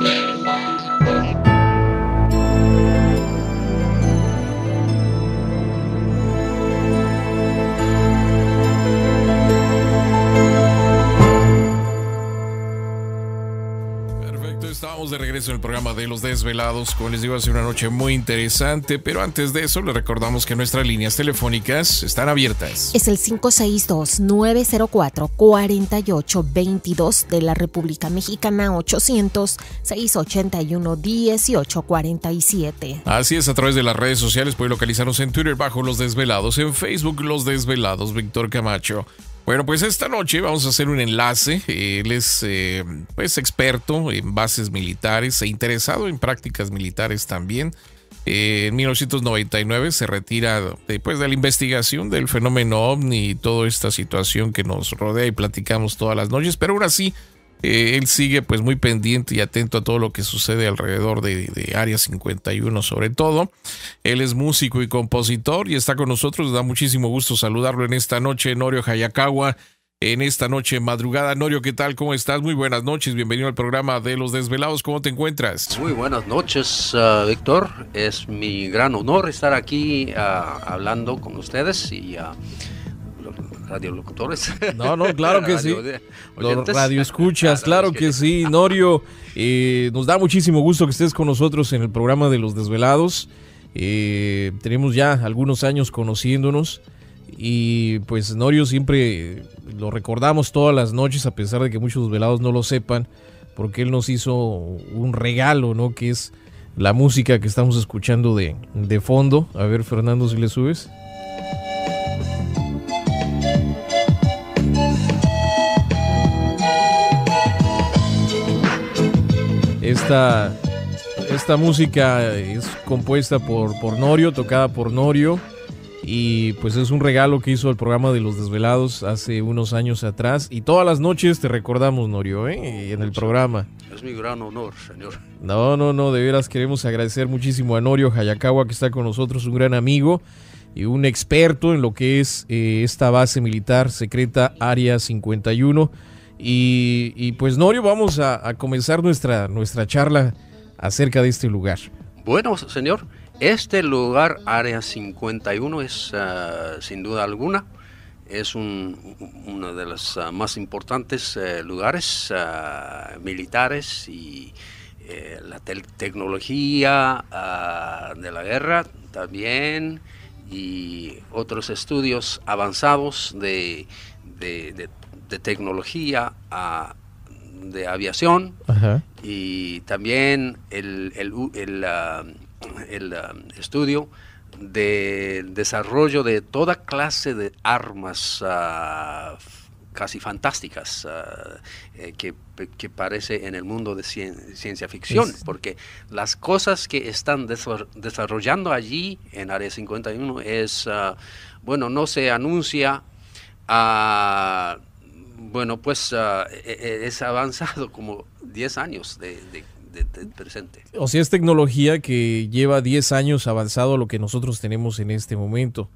Disneyland. Estamos de regreso en el programa de Los Desvelados. Como les digo, hace una noche muy interesante, pero antes de eso, les recordamos que nuestras líneas telefónicas están abiertas. Es el 562-904-4822 de la República Mexicana, 800-681-1847. Así es, a través de las redes sociales puede localizarnos en Twitter bajo Los Desvelados, en Facebook Los Desvelados, Víctor Camacho. Bueno, pues esta noche vamos a hacer un enlace. Él es eh, pues, experto en bases militares e interesado en prácticas militares también. Eh, en 1999 se retira después de la investigación del fenómeno ovni y toda esta situación que nos rodea y platicamos todas las noches, pero aún así eh, él sigue pues muy pendiente y atento a todo lo que sucede alrededor de, Área 51 sobre todo. Él es músico y compositor y está con nosotros. da muchísimo gusto saludarlo en esta noche, Norio Hayakawa. En esta noche madrugada, Norio, ¿qué tal? ¿Cómo estás? Muy buenas noches, bienvenido al programa de Los Desvelados, ¿cómo te encuentras? Muy buenas noches, ah, Víctor. Es mi gran honor estar aquí ah, hablando con ustedes y ah, radiolocutores. No, no, claro que sí. Los radio escuchas, claro que sí. Norio, eh, nos da muchísimo gusto que estés con nosotros en el programa de Los Desvelados. Eh, tenemos ya algunos años conociéndonos y pues Norio siempre lo recordamos todas las noches a pesar de que muchos desvelados no lo sepan porque él nos hizo un regalo, ¿no? Que es la música que estamos escuchando de, de fondo. A ver, Fernando, si le subes. Esta, esta música es compuesta por, por Norio, tocada por Norio. Y pues es un regalo que hizo el programa de Los Desvelados hace unos años atrás. Y todas las noches te recordamos, Norio, ¿eh? en el programa. Es mi gran honor, señor. No, no, no, de veras queremos agradecer muchísimo a Norio Hayakawa, que está con nosotros, un gran amigo y un experto en lo que es eh, esta base militar secreta Área 51. Y, pues Norio, vamos a, comenzar nuestra, nuestra charla acerca de este lugar. Bueno, señor, este lugar, Área 51, es ah, sin duda alguna, es un, uno de los ah, más importantes eh, lugares ah, militares y eh, la tecnología de la guerra también y otros estudios avanzados de, de de tecnología de aviación y también el, el, ah, ah, estudio del desarrollo de toda clase de armas ah, casi fantásticas eh, que, que, parece en el mundo de ciencia ficción, porque las cosas que están desarrollando allí en Área 51 es, bueno, no se anuncia bueno, pues ah, e, e, es avanzado como 10 años de, presente. O sea, es tecnología que lleva 10 años avanzado a lo que nosotros tenemos en este momento.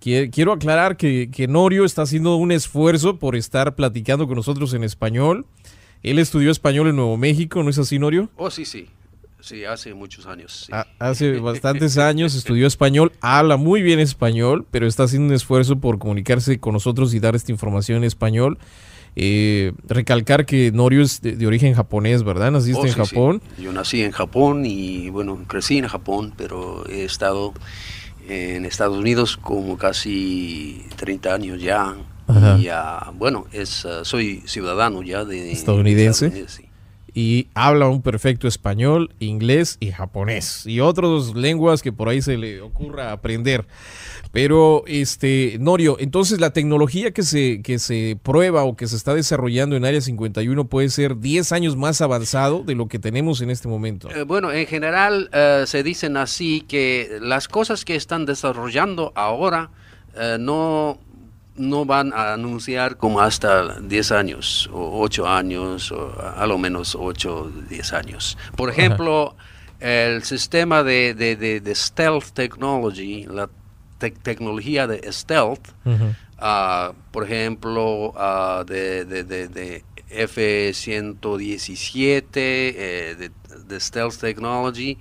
Quiero aclarar que, que Norio está haciendo un esfuerzo por estar platicando con nosotros en español. Él estudió español en Nuevo México, ¿no es así, Norio? Oh, sí, sí. Sí, hace muchos años. Ah, hace bastantes años estudió español, habla muy bien español, pero está haciendo un esfuerzo por comunicarse con nosotros y dar esta información en español. Eh, recalcar que Norio es de, origen japonés, ¿verdad? Naciste oh, en Japón. Yo nací en Japón y bueno, crecí en Japón, pero he estado en Estados Unidos como casi 30 años ya. Ah, bueno, es, ah, soy ciudadano ya de... Estadounidense. De y habla un perfecto español, inglés y japonés y otras lenguas que por ahí se le ocurra aprender. Pero este Norio, entonces la tecnología que se se prueba o que se está desarrollando en Área 51 puede ser 10 años más avanzado de lo que tenemos en este momento. Eh, bueno, en general eh, se dicen así que las cosas que están desarrollando ahora eh, no no van a anunciar como hasta 10 años, o 8 años, o a lo menos 8, 10 años. Por ejemplo, el sistema de, stealth technology, la tecnología de stealth, ah, por ejemplo, ah, de, F-117, eh, de, stealth technology,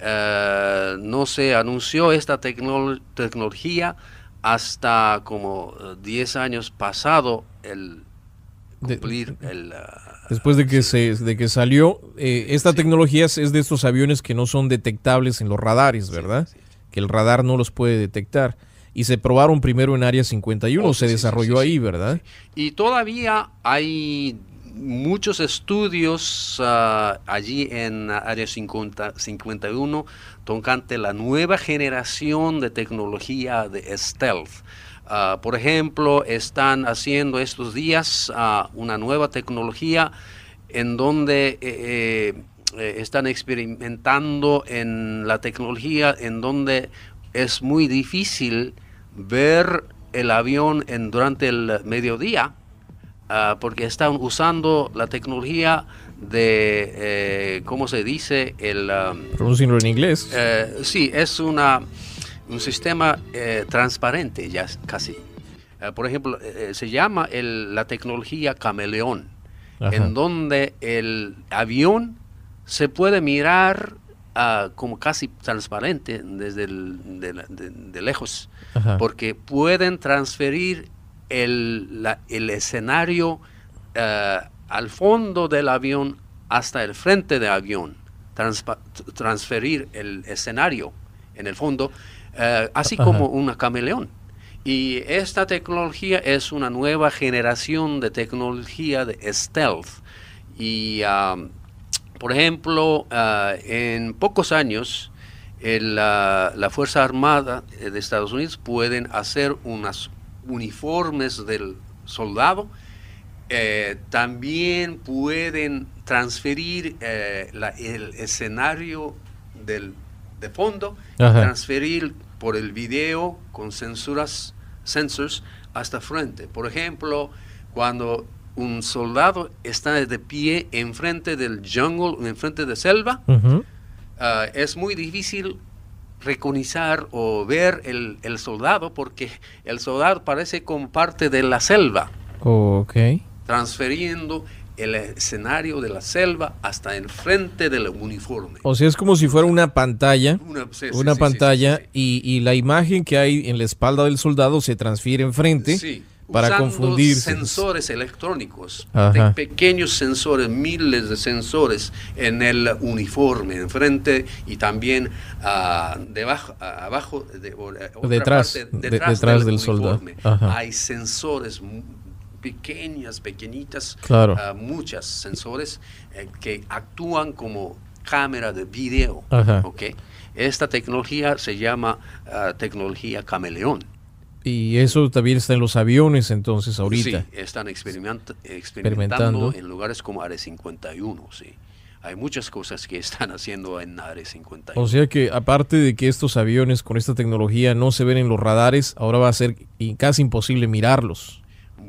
eh, no se anunció esta tecnología hasta como 10 eh, años pasado el cumplir el... Ah, después de que, se, de que salió, eh, esta tecnología es, de estos aviones que no son detectables en los radares, ¿verdad? que el radar no los puede detectar. Y se probaron primero en Área 51, se desarrolló ahí, ¿verdad? Y todavía hay muchos estudios ah, allí en Área 50, 51 tocante la nueva generación de tecnología de stealth. Ah, por ejemplo, están haciendo estos días ah, una nueva tecnología en donde eh, eh, eh, están experimentando en la tecnología en donde es muy difícil ver el avión en, durante el mediodía Ah, porque están usando la tecnología de, eh, ¿cómo se dice? El, ah, en inglés. Eh, sí, es una, un sistema eh, transparente ya casi. por ejemplo, se llama el, la tecnología cameleón, en donde el avión se puede mirar ah, como casi transparente desde de, lejos, porque pueden transferir el, el escenario eh, al fondo del avión hasta el frente del avión, transferir el escenario en el fondo, eh, así como una cameleón Y esta tecnología es una nueva generación de tecnología de stealth. Y, um, por ejemplo, eh, en pocos años, la Fuerza Armada de Estados Unidos pueden hacer unas uniformes del soldado, eh, también pueden transferir eh, el escenario de fondo, transferir por el video con censuras, sensors hasta frente. Por ejemplo, cuando un soldado está de pie enfrente del jungle, enfrente de selva, ah, es muy difícil reconizar o ver el, el, soldado porque el soldado parece con parte de la selva. ok okay. Transferiendo el escenario de la selva hasta enfrente del uniforme. O sea, es como si fuera una pantalla. Una, pantalla y, y, la imagen que hay en la espalda del soldado se transfiere enfrente. Sí para usando sensores electrónicos, pequeños sensores, miles de sensores en el uniforme, enfrente y también ah, debajo, abajo, eh, de, detrás, detrás, del, soldado. Hay sensores pequeñas, pequeñitas, ah, muchas sensores eh, que actúan como cámara de video. Esta tecnología se llama ah, tecnología cameleón. Y eso también está en los aviones entonces ahorita. Sí, están experimentando, en lugares como Ares 51, sí. Hay muchas cosas que están haciendo en Ares 51. O sea que aparte de que estos aviones con esta tecnología no se ven en los radares, ahora va a ser casi imposible mirarlos.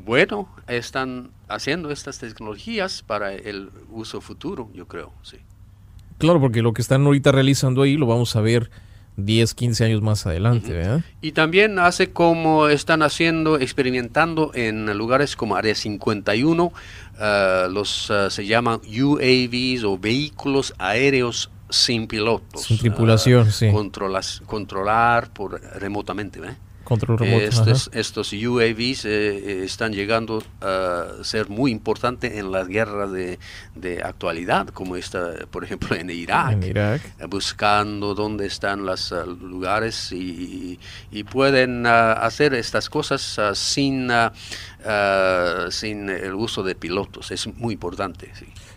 Bueno, están haciendo estas tecnologías para el uso futuro, yo creo, sí. Claro, porque lo que están ahorita realizando ahí lo vamos a ver 10, 15 años más adelante. ¿verdad? Y también hace como están haciendo, experimentando en lugares como Área 51, eh, los eh, se llaman UAVs o vehículos aéreos sin pilotos. Sin tripulación, ah, sí. controlar por remotamente. ¿verdad? Control eh, remoto. Estos, estos, UAVs eh, eh, están llegando a ser muy importantes en las guerras de, de, actualidad, como esta, por ejemplo, en Irak. buscando dónde están los ah, lugares y, y pueden ah, hacer estas cosas ah, sin, sin el uso de pilotos. Es muy importante.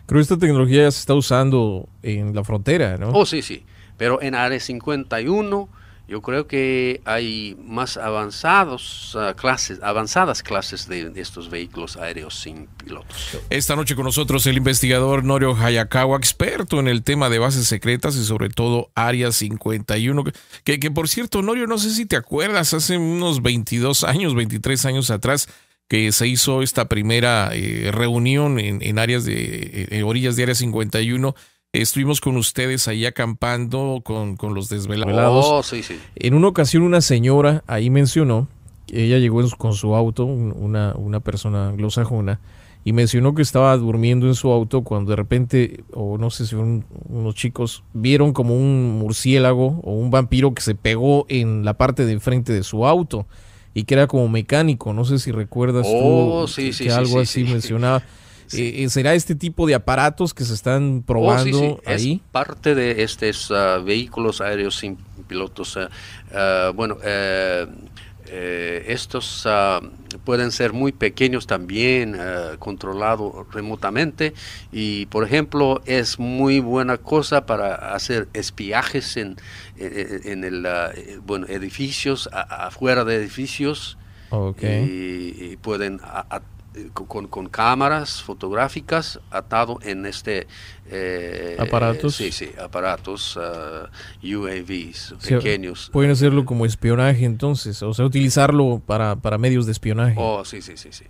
Creo que esta tecnología se está usando en la frontera, ¿no? Oh, sí, sí. Pero en Área 51 yo creo que hay más avanzados, ah, clases, avanzadas clases de, estos vehículos aéreos sin pilotos. Esta noche con nosotros el investigador Norio Hayakawa, experto en el tema de bases secretas y sobre todo Área 51. Que, que por cierto, Norio, no sé si te acuerdas, hace unos 22 años, 23 años atrás, que se hizo esta primera eh, reunión en, en áreas de en orillas de Área 51 Estuvimos con ustedes ahí acampando con, los desvelados. Oh, en una ocasión una señora ahí mencionó, ella llegó con su auto, una, una persona anglosajona, y mencionó que estaba durmiendo en su auto cuando de repente, o no sé si unos chicos, vieron como un murciélago o un vampiro que se pegó en la parte de enfrente de su auto y que era como mecánico, no sé si recuerdas oh, que algo así mencionaba. Eh, eh, ¿Será este tipo de aparatos que se están oh, probando sí, Es parte de estos ah, vehículos aéreos sin pilotos. Ah, ah, bueno, eh, estos pueden ser muy pequeños también, controlados remotamente. Y, por ejemplo, es muy buena cosa para hacer espiajes en, en, el, bueno, edificios, afuera de edificios. Y, pueden eh, con, cámaras fotográficas atado en este eh, aparatos sí sí aparatos ah, UAVs pequeños pueden hacerlo como espionaje entonces o sea utilizarlo para, para medios de espionaje oh sí sí sí sí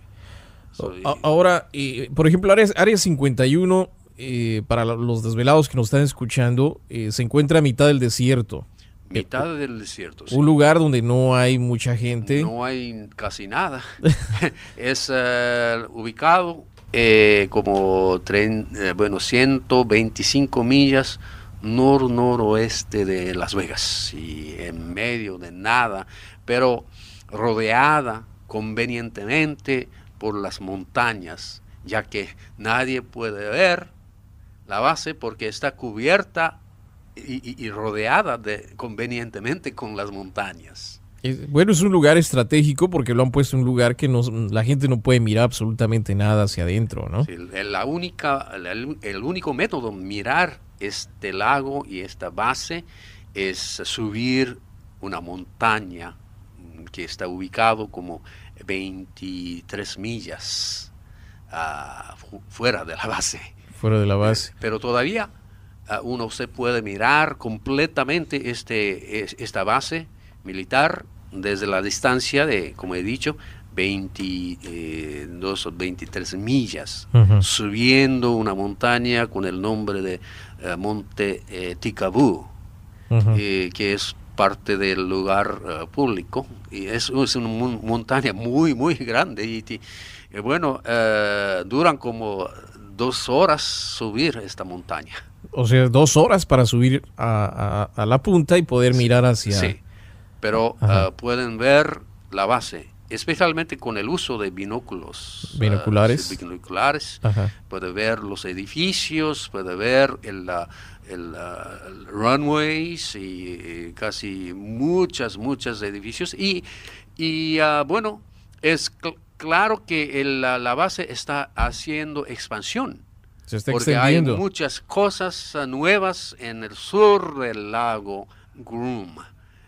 ahora por ejemplo área, área 51 eh, para los desvelados que nos están escuchando se encuentra a mitad del desierto Mitad del desierto. Un lugar donde no hay mucha gente. No hay casi nada. es eh, ubicado eh, como eh, bueno, 125 millas nor-noroeste de Las Vegas y en medio de nada, pero rodeada convenientemente por las montañas, ya que nadie puede ver la base porque está cubierta y, rodeada de, convenientemente con las montañas. Bueno, es un lugar estratégico porque lo han puesto en un lugar que la gente no puede mirar absolutamente nada hacia adentro, ¿no? la única, el, único método mirar este lago y esta base es subir una montaña que está ubicado como 23 millas ah, fuera de la base. Fuera de la base. Pero todavía Ah, uno se puede mirar completamente este, esta base militar desde la distancia de, como he dicho, 22 o 23 millas, subiendo una montaña con el nombre de eh, Monte eh, Tikabú, eh, que es parte del lugar público. Y es, una montaña muy, muy grande. y bueno, duran como dos horas subir esta montaña. O sea, dos horas para subir a, la punta y poder mirar hacia... Sí, pero ah, pueden ver la base, especialmente con el uso de binóculos. Ah, binoculares. binoculares. Puede ver los edificios, puede ver el, ah, el, runways y, eh, casi muchas, muchas edificios. Y, bueno, es claro que la, base está haciendo expansión. Se está porque hay muchas cosas eh, nuevas en el sur del lago Groom,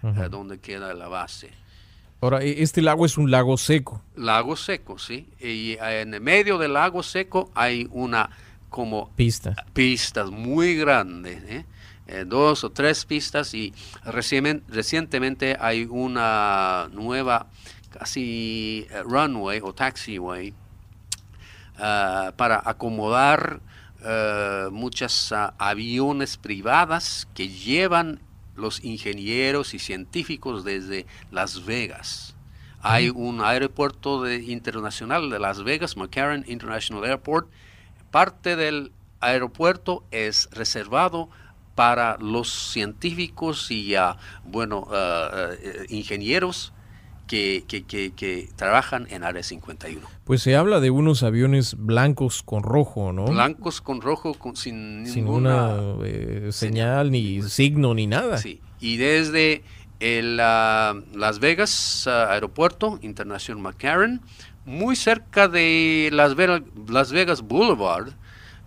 eh, donde queda la base. Ahora, e, este lago es un lago seco. Lago seco, sí. Y eh, en el medio del lago seco hay una como pistas, pistas muy grandes. dos o tres pistas y recientemente hay una nueva así eh, runway o taxiway eh, para acomodar eh, muchas ah, aviones privadas que llevan los ingenieros y científicos desde Las Vegas. Hay un aeropuerto de, internacional de Las Vegas, McCarran International Airport. Parte del aeropuerto es reservado para los científicos y, ah, bueno, ingenieros que, que, que, trabajan en Área 51. Pues se habla de unos aviones blancos con rojo, ¿no? Blancos con rojo, con, sin, ninguna eh, señal, ni pues signo, ni nada. Sí, y desde el, ah, Las Vegas ah, Aeropuerto Internacional McCarran, muy cerca de Las Las Vegas Boulevard,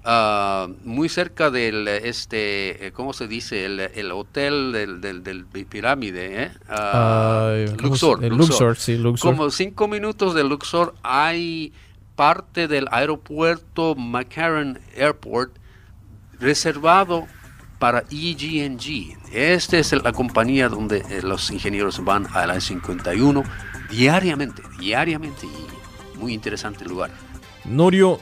Ah, muy cerca del, este, eh, ¿cómo se dice? El, hotel del, del, pirámide, Luxor, Como cinco minutos de Luxor hay parte del aeropuerto McCarran Airport reservado para EGNG. Esta es la compañía donde eh, los ingenieros van a la 51 diariamente, diariamente y muy interesante lugar. Norio,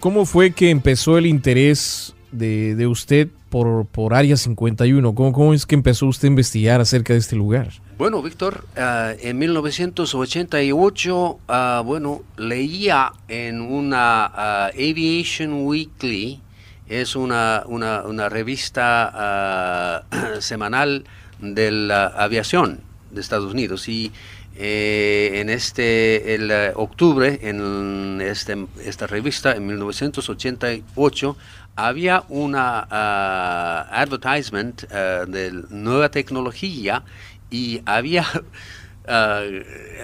¿Cómo fue que empezó el interés de, usted por, por Área 51? ¿Cómo, ¿Cómo, es que empezó usted a investigar acerca de este lugar? Bueno, Víctor, eh, en 1988, ah, bueno, leía en una ah, Aviation Weekly, es una, una, una revista ah, semanal de la aviación de Estados Unidos, y eh, en este el, eh, octubre en este, esta revista en 1988 había una ah, advertisement ah, de nueva tecnología y había ah,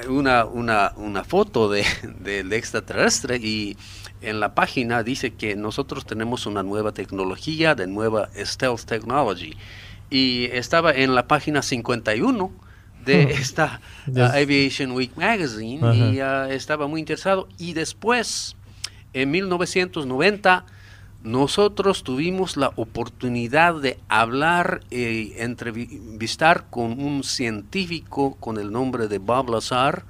una, una, foto del extraterrestre y en la página dice que nosotros tenemos una nueva tecnología de nueva stealth technology y estaba en la página 51 de esta ah, Aviation Week Magazine y ah, estaba muy interesado. Y después, en 1990, nosotros tuvimos la oportunidad de hablar y eh, entrevistar con un científico con el nombre de Bob Lazar,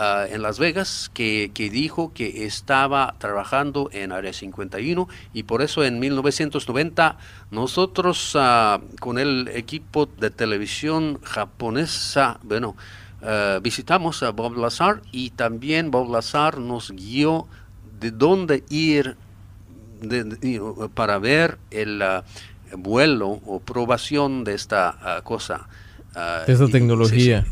Ah, en Las Vegas que, dijo que estaba trabajando en Área 51 y por eso en 1990 nosotros ah, con el equipo de televisión japonesa, bueno, ah, visitamos a Bob Lazar y también Bob Lazar nos guió de dónde ir uh, para ver el vuelo o probación de esta cosa. Ah, esa tecnología.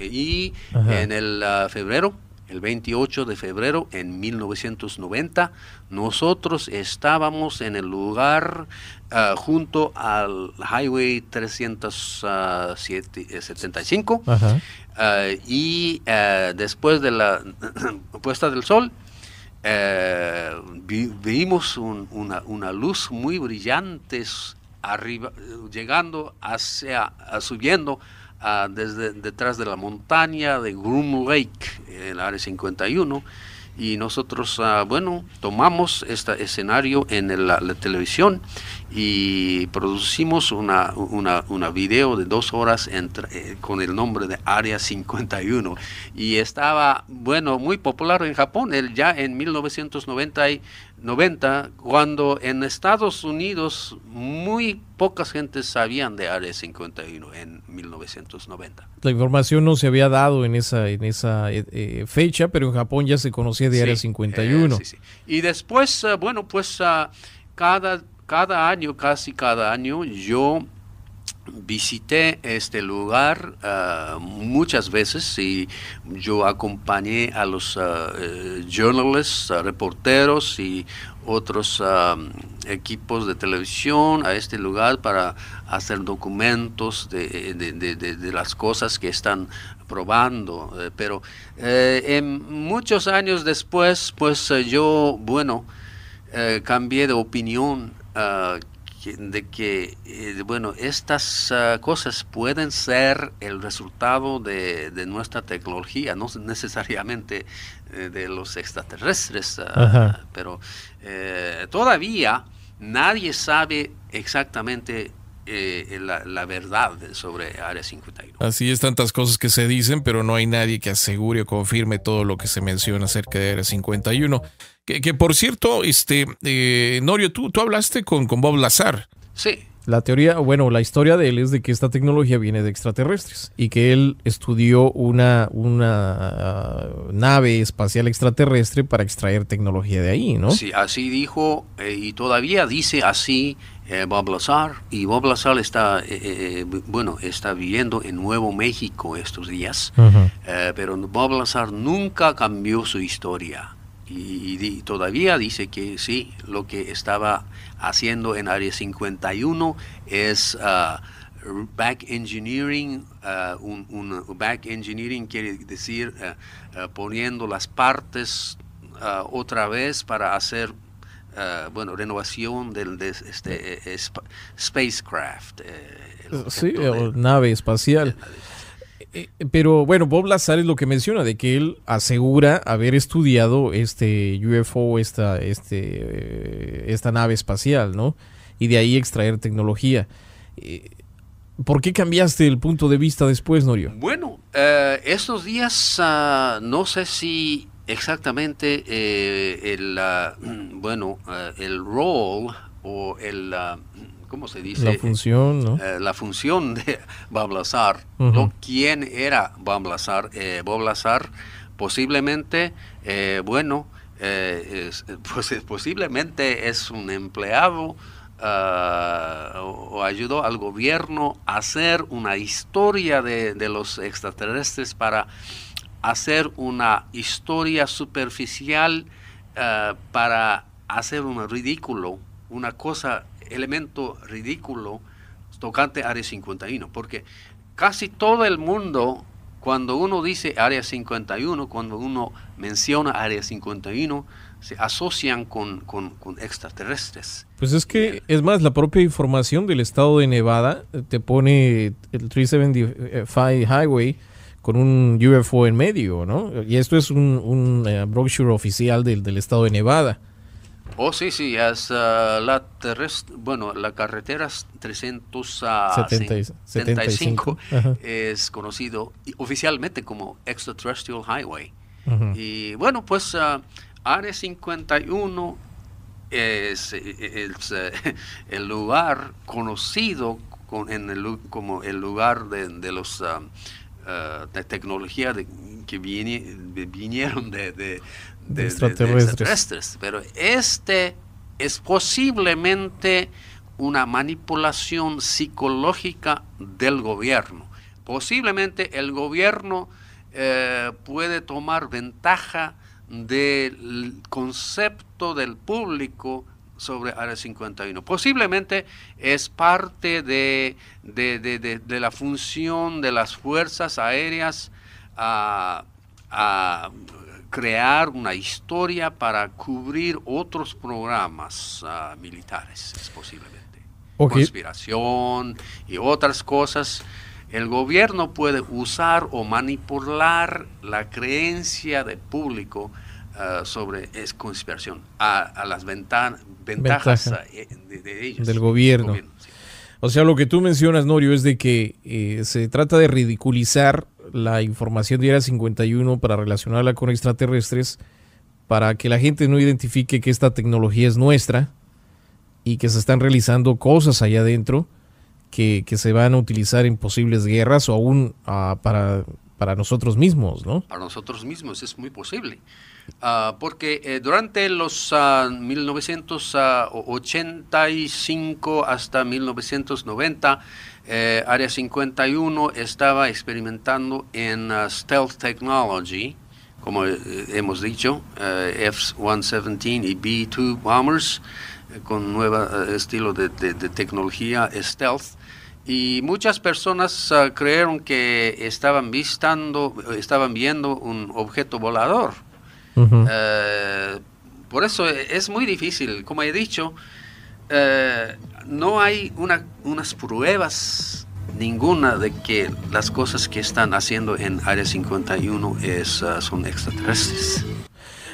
Y en el ah, febrero, el 28 de febrero en 1990, nosotros estábamos en el lugar ah, junto al Highway 375 eh, y después de la puesta del sol, eh, vimos una, luz muy brillante arriba, llegando hacia, subiendo desde detrás de la montaña de Groom Lake, el área 51. Y nosotros, ah, bueno, tomamos este escenario en la, televisión y producimos una, una, video de dos horas eh, con el nombre de Área 51. Y estaba, bueno, muy popular en Japón. ya en 1990... Y, 90, cuando en Estados Unidos muy pocas gentes sabían de Área 51 en 1990. La información no se había dado en esa, en esa eh, eh, fecha, pero en Japón ya se conocía de Área 51. Eh, y después, bueno, pues ah, cada, cada año, casi cada año, yo visité este lugar ah, muchas veces y yo acompañé a los ah, eh, journalists, ah, reporteros y otros equipos de televisión a este lugar para hacer documentos de, las cosas que están probando. Eh, pero eh, en muchos años después, pues yo, bueno, cambié de opinión de que eh, bueno, estas ah, cosas pueden ser el resultado de, nuestra tecnología, no necesariamente eh, de los extraterrestres, ah, pero eh, todavía nadie sabe exactamente eh, la, verdad sobre Área 51. Así es, tantas cosas que se dicen, pero no hay nadie que asegure o confirme todo lo que se menciona acerca de Área 51. Que, por cierto, este eh, Norio, tú, tú hablaste con, con Bob Lazar. Sí. La teoría, bueno, la historia de él es de que esta tecnología viene de extraterrestres y que él estudió una, una ah, nave espacial extraterrestre para extraer tecnología de ahí, ¿no? Sí, así dijo eh, y todavía dice así eh, Bob Lazar, y Bob Lazar está, eh, eh, bueno, está viviendo en Nuevo México estos días, pero Bob Lazar nunca cambió su historia. Y, todavía dice que sí, lo que estaba haciendo en Área 51 es ah, back engineering, ah, un, back engineering quiere decir poniendo las partes ah, otra vez para hacer Ah, bueno, renovación del este, eh. Eh, spacecraft. Eh, sí, nave espacial. Pero bueno, Bob Lazar es lo que menciona, de que él asegura haber estudiado este UFO, esta, este, esta nave espacial, ¿no? Y de ahí extraer tecnología. ¿Por qué cambiaste el punto de vista después, Norio? Bueno, estos días ah, no sé si exactamente eh, el, ah, bueno, ah, el rol o el, ah, ¿cómo se dice? La función, eh, la función de Bablasar, ¿no? ¿Quién era Bablasar? Eh, Bablasar posiblemente, eh, bueno, eh, es, pues, posiblemente es un empleado o ayudó al gobierno a hacer una historia de los extraterrestres para hacer una historia superficial eh, para hacer un ridículo, una cosa, elemento ridículo tocante Área 51, porque casi todo el mundo, cuando uno dice Área 51, cuando uno menciona Área 51, se asocian con, con, extraterrestres. Pues es que, es más, la propia información del estado de Nevada eh, te pone el 375 eh, Highway con un UFO en medio, ¿no? Y esto es un, eh, brochure oficial del, del, estado de Nevada. Oh, sí, sí, es eh, la bueno, la carretera 375 es conocido oficialmente como Extraterrestrial Highway. Y bueno, pues uh, Área 51 es, el lugar conocido como el lugar de, los... Eh, de tecnología que vinieron de, extraterrestres. Pero este es posiblemente una manipulación psicológica del gobierno. Posiblemente el gobierno eh, puede tomar ventaja del concepto del público sobre Área 51. Posiblemente es parte de, la función de las fuerzas aéreas a, crear una historia para cubrir otros programas ah, militares, posiblemente. Conspiración y otras cosas. El gobierno puede usar o manipular la creencia del público eh, sobre es conspiración, a, las ventajas eh, Del gobierno. O sea, lo que tú mencionas, Norio, es de que eh, se trata de ridiculizar la información de Era 51 para relacionarla con extraterrestres, para que la gente no identifique que esta tecnología es nuestra y que se están realizando cosas allá adentro que, se van a utilizar en posibles guerras o aún ah, para, para nosotros mismos, ¿no? Para nosotros mismos es muy posible. Ah, porque eh, durante los 1985 ah, hasta 1990, eh, Área 51 estaba experimentando en ah, stealth technology, como eh, hemos dicho, F-117 y B-2 bombers, con nuevo estilo de, tecnología stealth. Y muchas personas creyeron que estaban, vistando, estaban viendo un objeto volador eh, por eso e, es muy difícil, como he dicho, eh, no hay unas pruebas ninguna de que las cosas que están haciendo en Área 51 ah, son extraterrestres.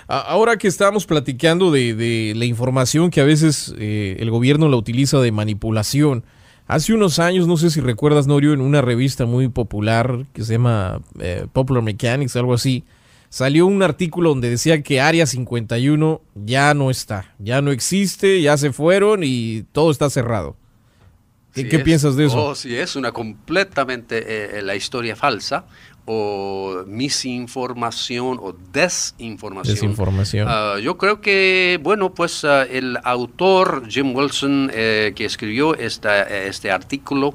Ahora que estamos platicando de, la información que a veces eh, el gobierno la utiliza de manipulación, Hace unos años, no sé si recuerdas, Norio, en una revista muy popular que se llama Popular Mechanics, algo así, salió un artículo donde decía que Área 51 ya no está, ya no existe, ya se fueron y todo está cerrado. ¿Qué, ¿qué piensas de eso? Oh, sí, es una completamente eh, eh, la historia falsa o misinformación o desinformación. Desinformación. Ah, yo creo que, bueno, pues ah, el autor Jim Wilson eh, que escribió esta, este artículo,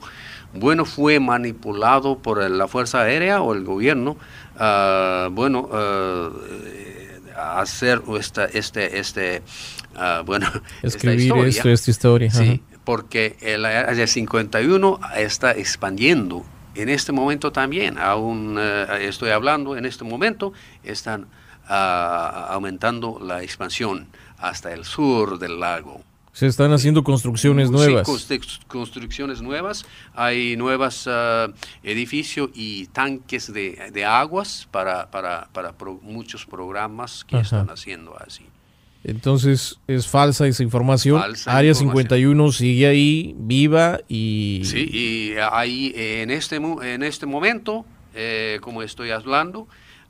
bueno, fue manipulado por la Fuerza Aérea o el gobierno Ah, bueno, ah, eh, hacer esta, este, este, ah, bueno, escribir esta historia, esto, esta historia. Sí, porque el área 51 está expandiendo en este momento también. Aún estoy hablando en este momento, están aumentando la expansión hasta el sur del lago. Se están haciendo construcciones nuevas. Sí, construcciones nuevas. Hay nuevos ah, edificios y tanques de, aguas para, para, muchos programas que están haciendo así. Entonces es falsa esa información. Área 51 sigue ahí, viva y... Sí, y ahí en este, en este momento, eh, como estoy hablando,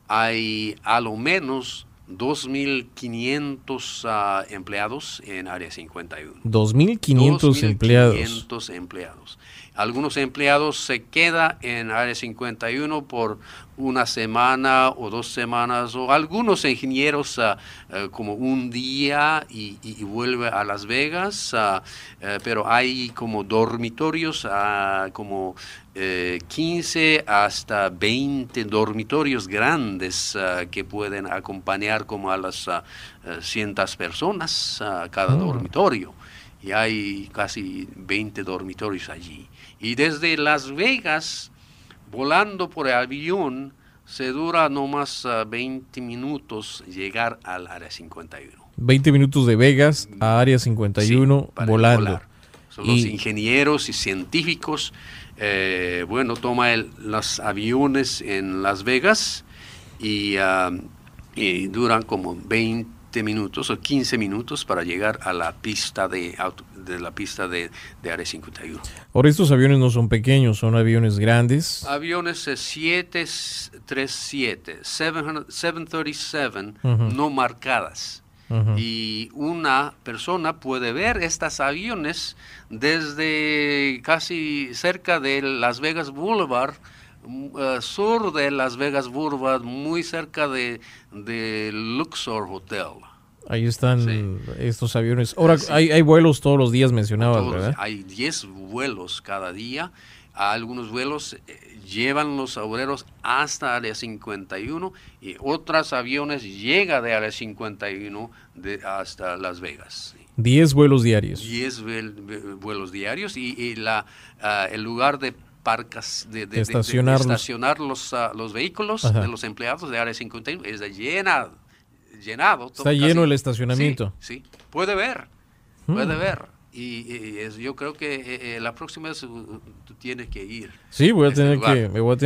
hay a lo menos 2.500 ah, empleados en Área 51. 2.500 empleados. 2.500 empleados. Algunos empleados se quedan en Área 51 por una semana o dos semanas, o algunos ingenieros ah, eh, como un día y, y, vuelve a Las Vegas, ah, eh, pero hay como dormitorios, ah, como 15 eh, hasta 20 dormitorios grandes que pueden acompañar como a las 100 personas cada oh. dormitorio y hay casi 20 dormitorios allí. Y desde Las Vegas, volando por avión, se dura no más 20 ah, minutos llegar al área 51. 20 minutos de Vegas a área 51 volando. Volar. Son los ingenieros y científicos. Eh, bueno, toma el, los aviones en Las Vegas y, ah, duran como 20 minutos o 15 minutos para llegar a la pista de, de la pista de, de Área 51. Ahora estos aviones no son pequeños, son aviones grandes. Aviones 737, 737 no marcadas. Y una persona puede ver estos aviones desde casi cerca de Las Vegas Boulevard eh, sur de Las Vegas burbas muy cerca de, del Luxor Hotel. Ahí están estos aviones. Ahora, hay, hay, vuelos todos los días, mencionabas, ¿verdad? Hay 10 vuelos cada día. Algunos vuelos eh, llevan los obreros hasta Área 51 y otros aviones llegan de Área 51 de, hasta Las Vegas. 10 vuelos diarios. 10 vuelos diarios y, la, ah, el lugar de parcas de, estacionar, los, los vehículos de los empleados de Área 51. Está llena, llenado. Está lleno el estacionamiento. Sí, puede ver, hmm. puede ver. Y, yo creo que eh, eh, la próxima vez uh, tú tienes que ir. Sí, voy a, este tener,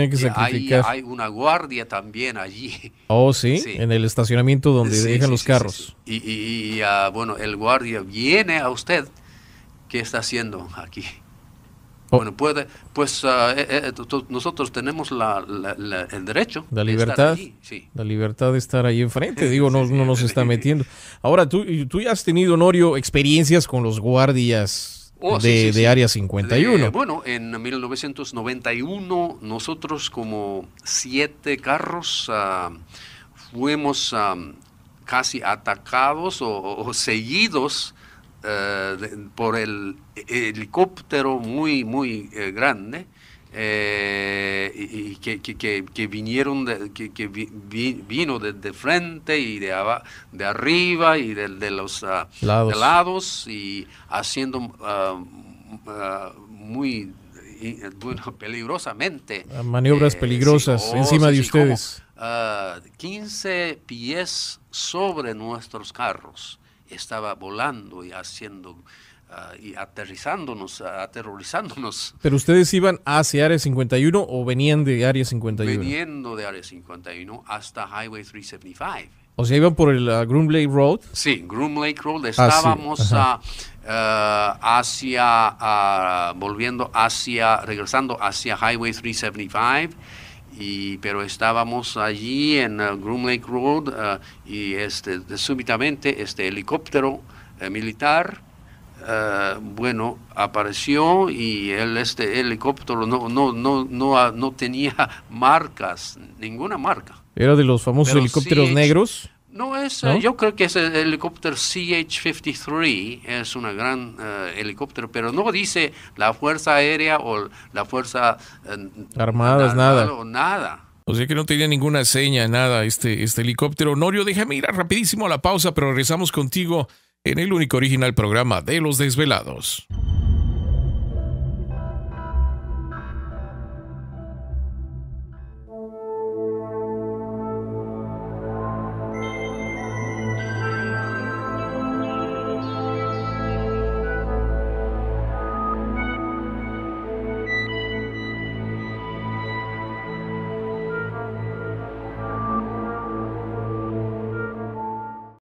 que, sacrificar. Hay, una guardia también allí. Oh, sí, en el estacionamiento donde dejan los carros. Y, ah, bueno, el guardia viene a usted. ¿Qué está haciendo aquí? Oh. Bueno, puede, pues ah, eh, eh, eh, nosotros tenemos la, el derecho la libertad, de estar La libertad de estar ahí enfrente, digo, no, no nos está metiendo. Ahora, tú, tú ya has tenido, Norio, experiencias con los guardias oh, de, de Área 51. bueno, en 1991 nosotros como siete carros ah, fuimos ah, casi atacados o seguidos eh, por el helicóptero muy, muy eh, grande eh, y, que, que, que, vinieron, que, vino de, frente y de, de arriba y de, los ah, lados. y haciendo muy peligrosamente. Maniobras peligrosas encima de ustedes. 15 ah, pies sobre nuestros carros estaba volando y haciendo ah, y aterrizándonos, aterrorizándonos. ¿Pero ustedes iban hacia Área 51 o venían de Área 51? Veniendo de Área 51 hasta Highway 375. O sea, iban por el ah, Groom Lake Road. Sí, Groom Lake Road. Ah, Estábamos hacia, volviendo hacia, regresando hacia Highway 375 y, pero estábamos allí en uh, Groom Lake Road uh, y este, súbitamente este helicóptero eh, militar, uh, bueno, apareció y el, este helicóptero no, no, no, no, no tenía marcas, ninguna marca. ¿Era de los famosos helicópteros negros? No, es, eh, yo creo que es el helicóptero CH-53, es un gran eh, helicóptero, pero no dice la Fuerza Aérea o la Fuerza eh, Armada nada. O nada. O sea que no tenía ninguna seña, nada, este, este helicóptero. Norio, déjame ir rapidísimo a la pausa, pero regresamos contigo en el único original programa de Los Desvelados.